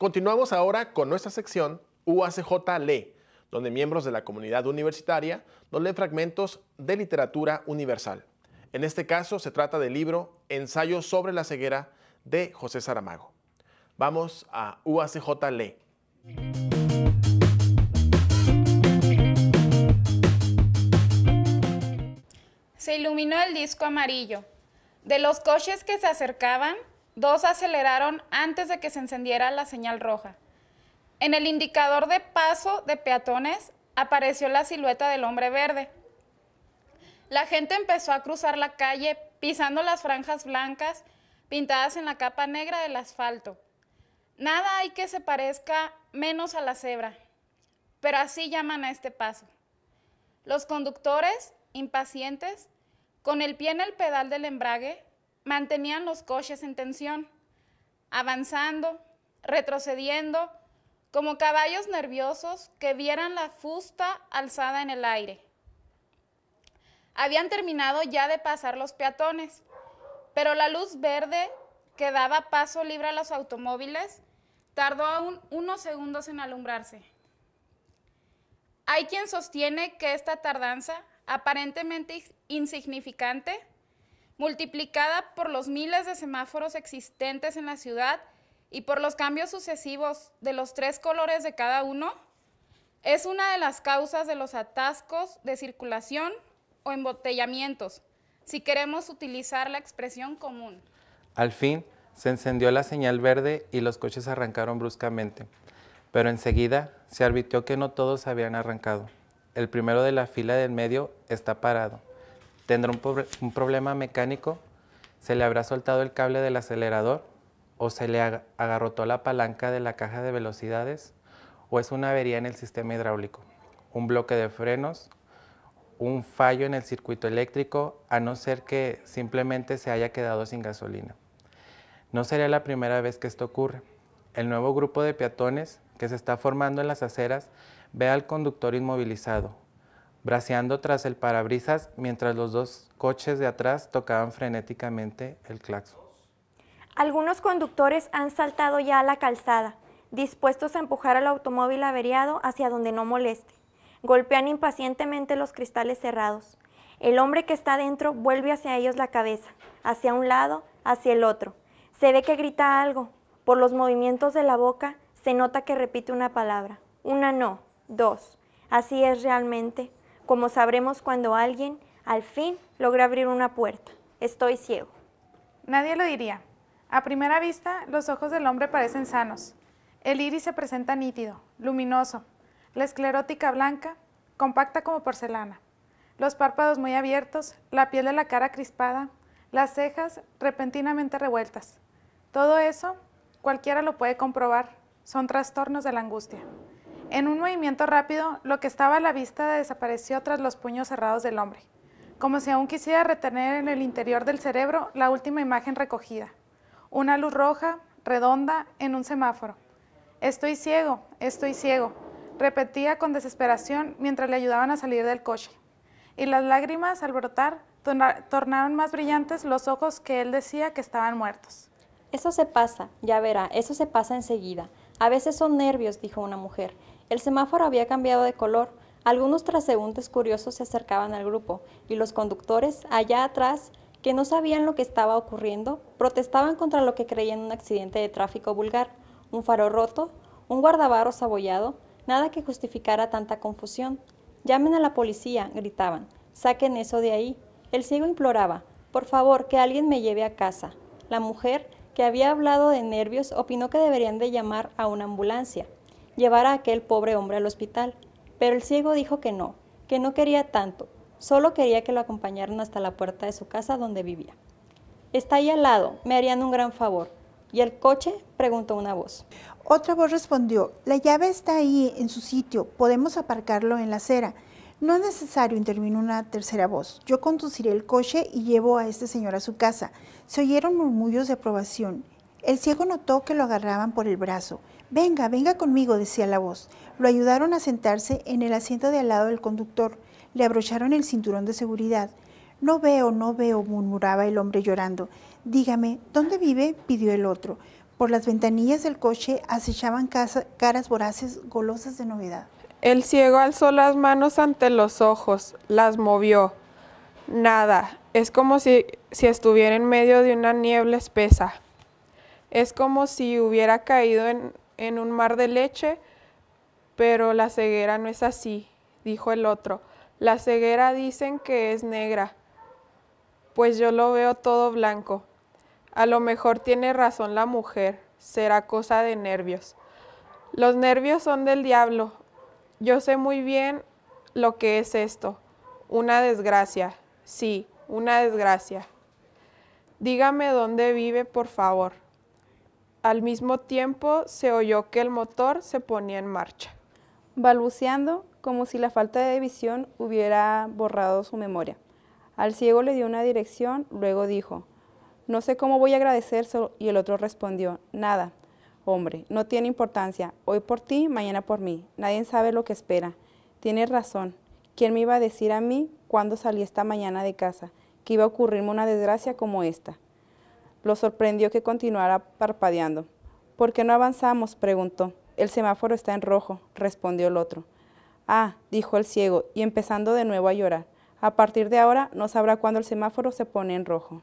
Continuamos ahora con nuestra sección UACJ donde miembros de la comunidad universitaria nos leen fragmentos de literatura universal. En este caso se trata del libro Ensayo sobre la ceguera de José Saramago. Vamos a UACJ Lee. Se iluminó el disco amarillo. De los coches que se acercaban, Dos aceleraron antes de que se encendiera la señal roja. En el indicador de paso de peatones apareció la silueta del hombre verde. La gente empezó a cruzar la calle pisando las franjas blancas pintadas en la capa negra del asfalto. Nada hay que se parezca menos a la cebra, pero así llaman a este paso. Los conductores, impacientes, con el pie en el pedal del embrague, mantenían los coches en tensión, avanzando, retrocediendo, como caballos nerviosos que vieran la fusta alzada en el aire. Habían terminado ya de pasar los peatones, pero la luz verde que daba paso libre a los automóviles tardó aún unos segundos en alumbrarse. Hay quien sostiene que esta tardanza, aparentemente insignificante, multiplicada por los miles de semáforos existentes en la ciudad y por los cambios sucesivos de los tres colores de cada uno, es una de las causas de los atascos de circulación o embotellamientos, si queremos utilizar la expresión común. Al fin, se encendió la señal verde y los coches arrancaron bruscamente, pero enseguida se arbitró que no todos habían arrancado. El primero de la fila del medio está parado tendrá un, problema mecánico, se le habrá soltado el cable del acelerador o se le agarrotó la palanca de la caja de velocidades o es una avería en el sistema hidráulico, un bloque de frenos, un fallo en el circuito eléctrico, a no ser que simplemente se haya quedado sin gasolina. No sería la primera vez que esto ocurre. El nuevo grupo de peatones que se está formando en las aceras ve al conductor inmovilizado, braceando tras el parabrisas mientras los dos coches de atrás tocaban frenéticamente el claxon. Algunos conductores han saltado ya a la calzada, dispuestos a empujar al automóvil averiado hacia donde no moleste. Golpean impacientemente los cristales cerrados. El hombre que está dentro vuelve hacia ellos la cabeza, hacia un lado, hacia el otro. Se ve que grita algo. Por los movimientos de la boca se nota que repite una palabra. Una no, dos. Así es realmente como sabremos cuando alguien al fin logra abrir una puerta. Estoy ciego. Nadie lo diría. A primera vista, los ojos del hombre parecen sanos. El iris se presenta nítido, luminoso, la esclerótica blanca, compacta como porcelana, los párpados muy abiertos, la piel de la cara crispada, las cejas repentinamente revueltas. Todo eso, cualquiera lo puede comprobar, son trastornos de la angustia. En un movimiento rápido, lo que estaba a la vista desapareció tras los puños cerrados del hombre, como si aún quisiera retener en el interior del cerebro la última imagen recogida. Una luz roja, redonda, en un semáforo. Estoy ciego, estoy ciego, repetía con desesperación mientras le ayudaban a salir del coche. Y las lágrimas, al brotar, tornaron más brillantes los ojos que él decía que estaban muertos. Eso se pasa, ya verá, eso se pasa enseguida. A veces son nervios, dijo una mujer. El semáforo había cambiado de color. Algunos transeúntes curiosos se acercaban al grupo y los conductores, allá atrás, que no sabían lo que estaba ocurriendo, protestaban contra lo que creían un accidente de tráfico vulgar, un faro roto, un guardabarros abollado, nada que justificara tanta confusión. Llamen a la policía, gritaban, saquen eso de ahí. El ciego imploraba, por favor, que alguien me lleve a casa. La mujer, que había hablado de nervios, opinó que deberían de llamar a una ambulancia llevar a aquel pobre hombre al hospital, pero el ciego dijo que no, que no quería tanto, solo quería que lo acompañaran hasta la puerta de su casa donde vivía. Está ahí al lado, me harían un gran favor. ¿Y el coche? preguntó una voz. Otra voz respondió, la llave está ahí, en su sitio, podemos aparcarlo en la acera. No es necesario, intervino una tercera voz. Yo conduciré el coche y llevo a este señor a su casa. Se oyeron murmullos de aprobación. El ciego notó que lo agarraban por el brazo. Venga, venga conmigo, decía la voz. Lo ayudaron a sentarse en el asiento de al lado del conductor. Le abrocharon el cinturón de seguridad. No veo, no veo, murmuraba el hombre llorando. Dígame, ¿dónde vive? pidió el otro. Por las ventanillas del coche acechaban caras voraces, golosas de novedad. El ciego alzó las manos ante los ojos, las movió. Nada, es como si, estuviera en medio de una niebla espesa. Es como si hubiera caído en, un mar de leche, pero la ceguera no es así, dijo el otro. La ceguera dicen que es negra, pues yo lo veo todo blanco. A lo mejor tiene razón la mujer, será cosa de nervios. Los nervios son del diablo. Yo sé muy bien lo que es esto. Una desgracia, sí, una desgracia. Dígame dónde vive, por favor. Al mismo tiempo se oyó que el motor se ponía en marcha. Balbuceando, como si la falta de visión hubiera borrado su memoria. Al ciego le dio una dirección, luego dijo, no sé cómo voy a agradecer, y el otro respondió, nada, hombre, no tiene importancia, hoy por ti, mañana por mí, nadie sabe lo que espera. Tienes razón, ¿quién me iba a decir a mí cuando salí esta mañana de casa que iba a ocurrirme una desgracia como esta? Lo sorprendió que continuara parpadeando. ¿Por qué no avanzamos? preguntó. El semáforo está en rojo, respondió el otro. Ah, dijo el ciego, y empezando de nuevo a llorar. A partir de ahora no sabrá cuándo el semáforo se pone en rojo.